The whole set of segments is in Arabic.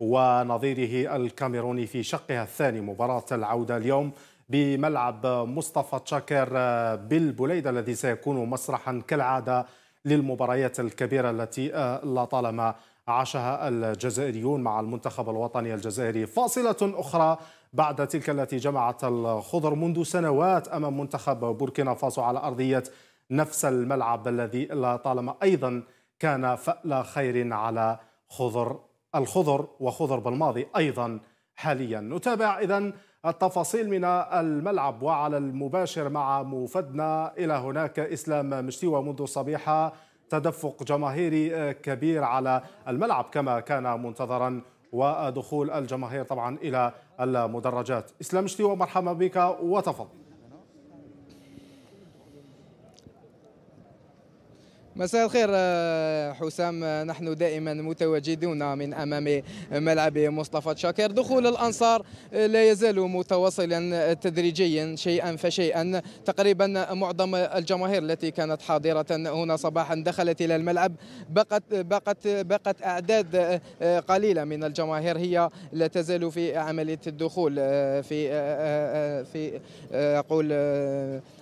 ونظيره الكاميروني في شقها الثاني مباراة العودة اليوم بملعب مصطفى تشاكر آه، بالبليدة الذي سيكون مسرحا كالعادة للمباريات الكبيرة التي آه، لطالما عاشها الجزائريون مع المنتخب الوطني الجزائري فاصلة أخرى بعد تلك التي جمعت الخضر منذ سنوات أمام منتخب بوركينا فاسو على أرضية نفس الملعب الذي لطالما أيضا كان فأل خير على خضر الخضر وخضر بالماضي أيضا حاليا نتابع إذا التفاصيل من الملعب وعلى المباشر مع موفدنا إلى هناك إسلام مشتوى منذ صبيحة تدفق جماهيري كبير على الملعب كما كان منتظرا ودخول الجماهير طبعا إلى المدرجات إسلام مشتوى مرحبا بك وتفضل مساء الخير آه، حسام آه، نحن دائما متواجدون من امام ملعب مصطفى شاكر دخول الانصار آه، لا يزال متواصلا تدريجيا شيئا فشيئا تقريبا معظم الجماهير التي كانت حاضره هنا صباحا دخلت الى الملعب بقت بقت بقت اعداد قليله من الجماهير هي لا تزال في عمليه الدخول في في اقول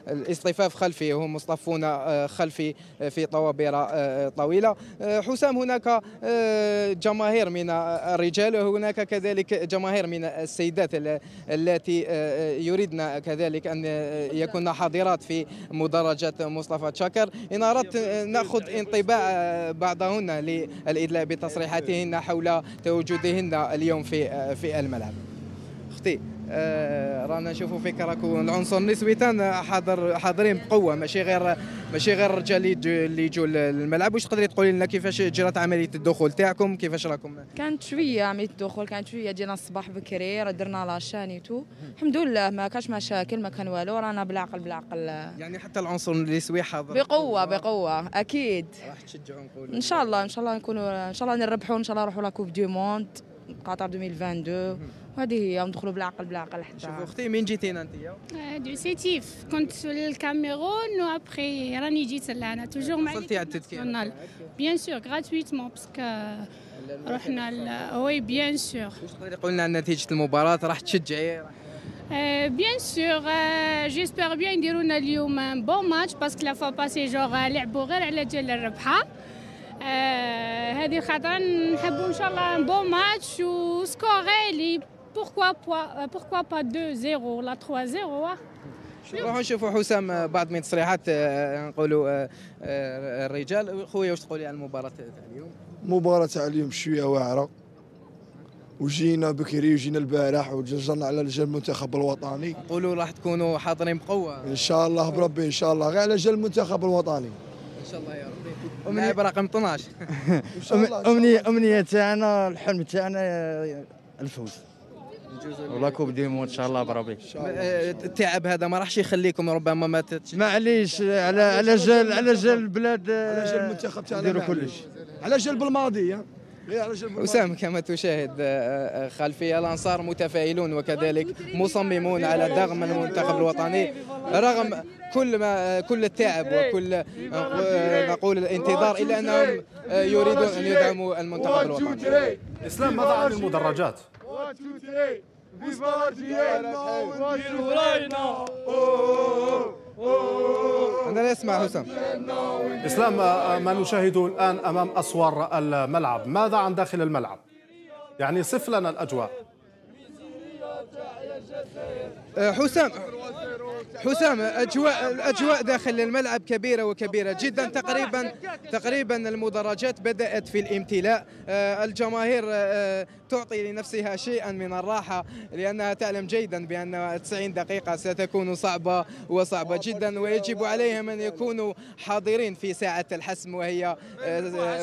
الاصطفاف خلفي هم مصطفون خلفي في طوال طوابير آه، آه، طويله آه، حسام هناك جماهير من الرجال وهناك كذلك جماهير من السيدات التي يريدنا كذلك ان يكون حاضرات في مدرجه مصطفى شاكر ان اردت ناخذ انطباع بعضهن للادلاء بتصريحاتهن حول تواجدهن اليوم في في الملعب اختي آه، رانا نشوفوا فيك راكو العنصر النسوي حاضر حاضرين بقوه ماشي غير ماشي غير الرجال اللي يجوا للملعب واش تقدري تقولي لنا كيفاش جرات عمليه الدخول تاعكم كيفاش راكم كانت شويه عمليه الدخول كانت شويه جينا الصباح بكري درنا لاشاني تو الحمد لله ما كانش مشاكل ما كان والو رانا بالعقل بالعقل يعني حتى العنصر النسوي حاضر بقوه بقوه اكيد راح تشجعوا نقول ان شاء الله ان شاء الله نكونوا ان شاء الله نربحوا ان شاء الله نروحوا لا كوب دي موند قطر 2022 وهذه هي ندخلوا بالعقل بالعقل حتى شوف اختي من جيتينا انت آه، دو سيتيف كنت في الكاميرون وابخي راني جيت لهنا توجور مع وصلتي على التذكير بيان سور غراتويتمون باسكو رحنا وي بيان سور واش تقدري تقول لنا عن نتيجه المباراه راح تشجعي بيان سور جيسبيغ بيان يديروا لنا اليوم بون ماتش باسكو لا فوا باسي جوغ لعبوا غير على جال الربحه Euh, هذه الخطره نحب ان شاء الله بون ماتش وسكور لي بوركوا با بوركوا با 2 0 ولا 3 0 نروحوا نشوفوا حسام بعض من التصريحات آه، نقولوا آه، آه، الرجال خويا واش تقول على المباراه تاع اليوم مباراه تاع اليوم شويه واعره وجينا بكري وجينا البارح وجرجرنا على رجال المنتخب الوطني نقولوا راح تكونوا حاضرين بقوه ان شاء الله بربي ان شاء الله غير على رجال المنتخب الوطني ان شاء الله يا رب اللاعب رقم 12 أمني شاء امنيه امنيه تاعنا الحلم تاعنا الفوز ولا كوب دي مون ان شاء الله بربي التعب هذا ما راحش يخليكم ربما ما معليش على على جال على جال البلاد على جال المنتخب تاعنا نديروا كلش على جال بالماضي أسامة كما تشاهد خلفية الأنصار متفائلون وكذلك مصممون على دعم المنتخب الوطني رغم كل ما كل التعب وكل نقول الانتظار إلا أنهم يريدون أن يدعموا المنتخب الوطني إسلام ماذا عن المدرجات؟ أنا أسمع حسام إسلام ما نشاهده الآن أمام أسوار الملعب ماذا عن داخل الملعب؟ يعني صف لنا الأجواء آه، حسام حسام اجواء الاجواء داخل الملعب كبيره وكبيره جدا تقريبا تقريبا المدرجات بدات في الامتلاء آه، الجماهير آه، آه، تعطي لنفسها شيئا من الراحه لانها تعلم جيدا بان 90 دقيقه ستكون صعبه وصعبه جدا ويجب عليهم ان يكونوا حاضرين في ساعه الحسم وهي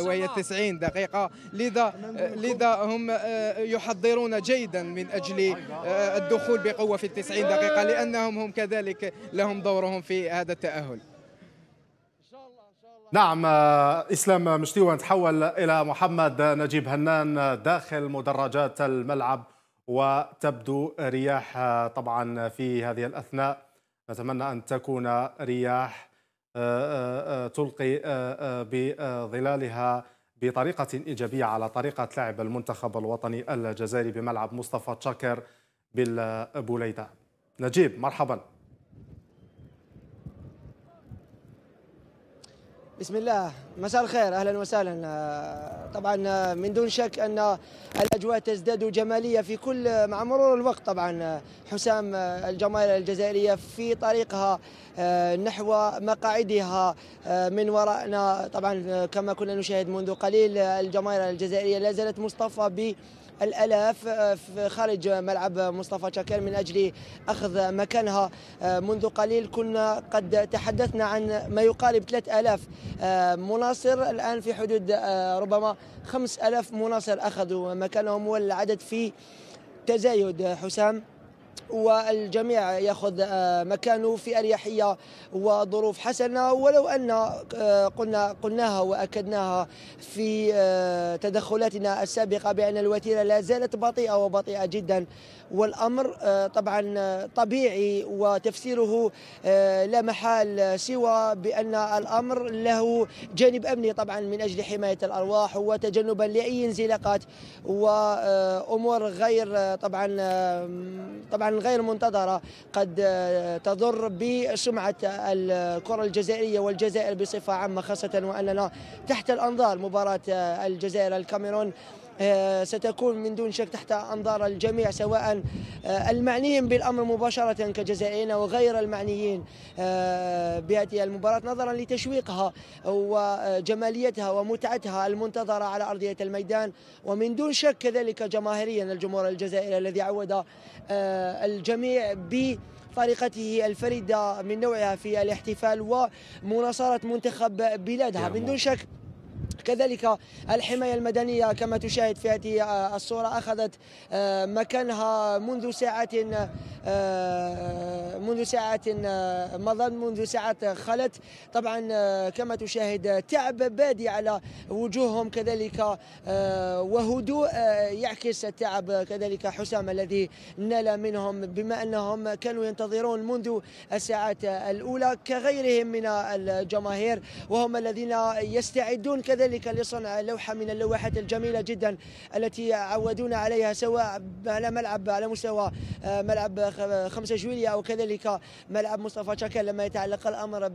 وهي 90 دقيقه لذا لذا هم يحضرون جيدا من اجل الدخول بقوه في 90 دقيقه لانهم هم كذلك كذلك لهم دورهم في هذا التأهل نعم آه، اسلام مشتيوان نتحول الى محمد نجيب هنان داخل مدرجات الملعب وتبدو رياح آه، طبعا في هذه الاثناء نتمنى ان تكون رياح آه، تلقي بظلالها بطريقه ايجابيه على طريقه لعب المنتخب الوطني الجزائري بملعب مصطفى تشاكر بالبوليده نجيب مرحبا بسم الله مساء الخير اهلا وسهلا آه، طبعا آه، من دون شك ان الاجواء تزداد جماليه في كل مع مرور الوقت طبعا آه، حسام الجمال الجزائريه في طريقها نحو مقاعدها من ورائنا طبعا كما كنا نشاهد منذ قليل الجماهير الجزائريه لا زالت مصطفى ب الألاف آه، خارج ملعب مصطفى شاكر من أجل أخذ مكانها آه، منذ قليل كنا قد تحدثنا عن ما يقارب 3000 آه، مناصر الآن في حدود ربما 5000 مناصر أخذوا مكانهم والعدد في تزايد حسام والجميع ياخذ آه، مكانه في اريحيه وظروف حسنه ولو ان آه، قلنا قلناها واكدناها في آه، تدخلاتنا السابقه بان الوتيره لا زالت بطيئه وبطيئه جدا والامر طبعا طبيعي وتفسيره لا محال سوى بان الامر له جانب امني طبعا من اجل حمايه الارواح وتجنبا لاي انزلاقات وامور غير طبعا طبعا غير منتظرة قد آه، تضر بسمعة الكرة الجزائرية والجزائر بصفة عامة خاصة وأننا تحت الأنظار مباراة آه، الجزائر الكاميرون آه، ستكون من دون شك تحت أنظار الجميع سواء آه، المعنيين بالأمر مباشرة كجزائريين وغير المعنيين آه، بهذه المباراة نظرا لتشويقها وجماليتها ومتعتها المنتظرة على أرضية الميدان ومن دون شك كذلك جماهيريا الجمهور الجزائري الذي عود الجميع ب طريقته الفريدة من نوعها في الاحتفال ومناصرة منتخب بلادها من دون شك كذلك الحماية المدنية كما تشاهد في هذه آه، الصورة أخذت آه، مكانها منذ ساعات آه، منذ ساعات مضت منذ ساعات خلت طبعا كما تشاهد تعب بادي على وجوههم كذلك وهدوء يعكس التعب كذلك حسام الذي نال منهم بما أنهم كانوا ينتظرون منذ الساعات الأولى كغيرهم من الجماهير وهم الذين يستعدون كذلك وكذلك لصنع لوحة من اللوحات الجميلة جدا التي عودونا عليها سواء على ملعب على مستوى آه، ملعب خمسة جويلية أو كذلك ملعب مصطفى شاكا لما يتعلق الأمر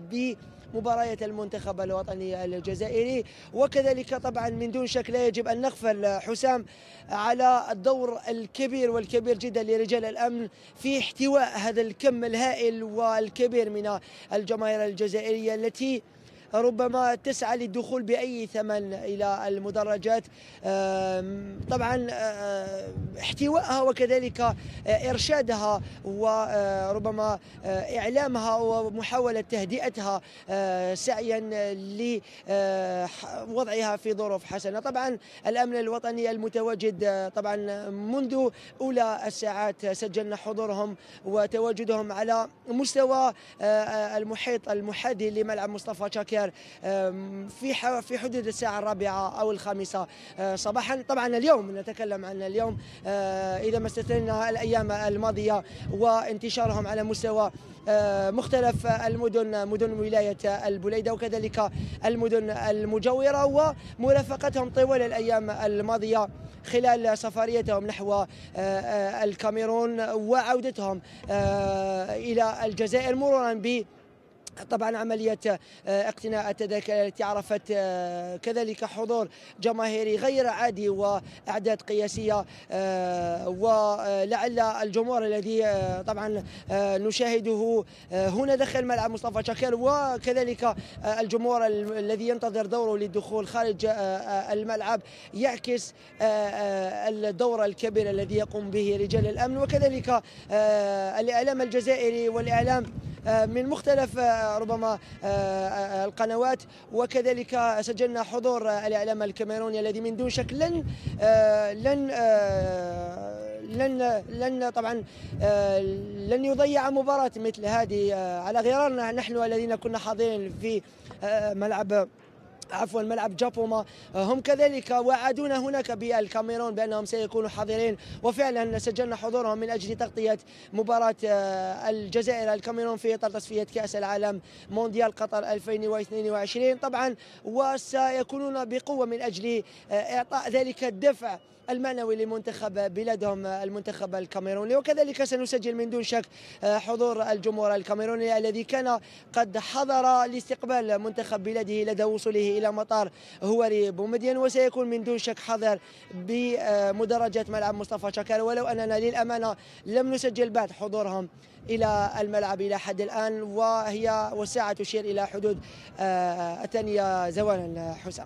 بمباريات المنتخب الوطني الجزائري وكذلك طبعا من دون شك لا يجب أن نغفل حسام على الدور الكبير والكبير جدا لرجال الأمن في احتواء هذا الكم الهائل والكبير من الجماهير الجزائرية التي ربما تسعى للدخول بأي ثمن إلى المدرجات طبعا احتوائها وكذلك إرشادها وربما إعلامها ومحاولة تهدئتها سعيا لوضعها في ظروف حسنة طبعا الأمن الوطني المتواجد طبعا منذ أولى الساعات سجلنا حضورهم وتواجدهم على مستوى المحيط المحاذي لملعب مصطفى شاكر الفجر في في حدود الساعه الرابعه او الخامسه صباحا طبعا اليوم نتكلم عن اليوم اذا ما استثنينا الايام الماضيه وانتشارهم على مستوى مختلف المدن مدن ولايه البليده وكذلك المدن المجاوره ومرافقتهم طوال الايام الماضيه خلال سفريتهم نحو الكاميرون وعودتهم الى الجزائر مرورا ب طبعا عملية آه، اقتناء التذاكر التي عرفت آه، كذلك حضور جماهيري غير عادي وأعداد قياسية آه، ولعل الجمهور الذي طبعا نشاهده هنا داخل ملعب مصطفى شاكر وكذلك الجمهور الذي ينتظر دوره للدخول خارج الملعب يعكس الدور الكبير الذي يقوم به رجال الأمن وكذلك الإعلام الجزائري والإعلام آه، من مختلف آه، ربما آه، القنوات وكذلك سجلنا حضور الاعلام الكاميروني الذي من دون شك لن لن لن لن طبعا لن يضيع مباراه مثل هذه على غرارنا نحن الذين كنا حاضرين في ملعب عفوا ملعب جابوما آه، هم كذلك وعدونا هناك بالكاميرون بانهم سيكونوا حاضرين وفعلا سجلنا حضورهم من اجل تغطيه مباراه آه، الجزائر الكاميرون في اطار تصفيه كاس العالم مونديال قطر 2022 طبعا وسيكونون بقوه من اجل آه، اعطاء ذلك الدفع المعنوي لمنتخب بلادهم المنتخب الكاميروني وكذلك سنسجل من دون شك حضور الجمهور الكاميروني الذي كان قد حضر لاستقبال منتخب بلاده لدى وصوله إلى مطار هواري بومدين وسيكون من دون شك حاضر بمدرجات ملعب مصطفى شكر ولو أننا للأمانة لم نسجل بعد حضورهم الى الملعب الى حد الان وهي والساعه تشير الى حدود آه، الثانيه زوالا حسام